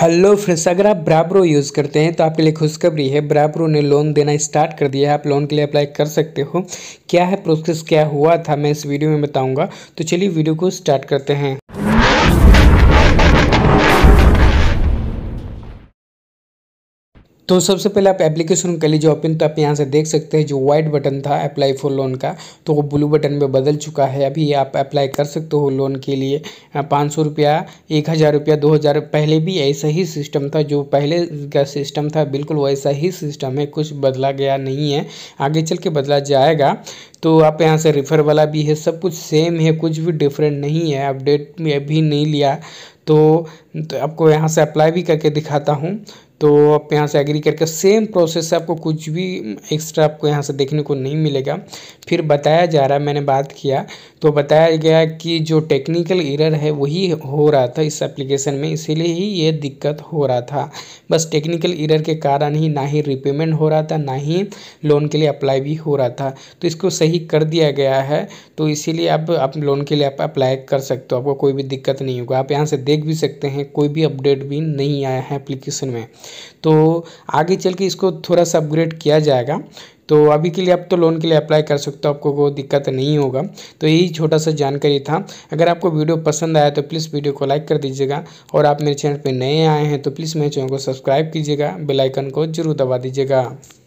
hello friends अगर आप ब्राब्रो use करते हैं तो आपके लिए खुशखबरी है ब्राब्रो ने लोन देना स्टार्ट कर दिया है आप लोन के लिए अप्लाई कर सकते हो क्या है प्रोसेस क्या हुआ था मैं इस वीडियो में बताऊंगा तो चलिए वीडियो को स्टार्ट करते हैं तो सबसे पहले आप एप्लीकेशन कर लीजिए ओपन तो आप यहाँ से देख सकते हैं जो व्हाइट बटन था अप्लाई फॉर लोन का तो वो ब्लू बटन में बदल चुका है अभी आप अप्लाई कर सकते हो लोन के लिए पाँच सौ रुपया एक हज़ार रुपया दो हज़ार पहले भी ऐसा ही सिस्टम था जो पहले का सिस्टम था बिल्कुल वैसा ही सिस्टम है कुछ बदला गया नहीं है आगे चल के बदला जाएगा तो आप यहाँ से रिफर वाला भी है सब कुछ सेम है कुछ भी डिफरेंट नहीं है अपडेट में अभी नहीं लिया तो, तो आपको यहाँ से अप्लाई भी करके दिखाता हूँ तो आप यहाँ से एग्री करके सेम प्रोसेस से आपको कुछ भी एक्स्ट्रा हम्म, आपको यहाँ से देखने को नहीं मिलेगा फिर बताया जा रहा है मैंने बात किया तो बताया गया कि जो टेक्निकल एरर है वही हो रहा था इस एप्लीकेशन में इसीलिए ही ये दिक्कत हो रहा था बस टेक्निकल एरर के कारण ही ना ही रिपेमेंट हो रहा था ना ही लोन के लिए अप्लाई भी हो रहा था तो इसको सही कर दिया गया है तो इसीलिए आप, आप लोन के लिए आप अप्लाई कर सकते हो आपको कोई भी दिक्कत नहीं होगा आप यहाँ से देख भी सकते हैं कोई भी अपडेट भी नहीं आया है एप्लीकेशन में तो आगे चल के इसको थोड़ा सा अपग्रेड किया जाएगा तो अभी के लिए आप तो लोन के लिए अप्लाई कर सकते हो आपको कोई दिक्कत नहीं होगा तो यही छोटा सा जानकारी था अगर आपको वीडियो पसंद आया तो प्लीज़ वीडियो को लाइक कर दीजिएगा और आप मेरे चैनल पर नए आए हैं तो प्लीज़ मेरे चैनल को सब्सक्राइब कीजिएगा बेलाइकन को जरूर दबा दीजिएगा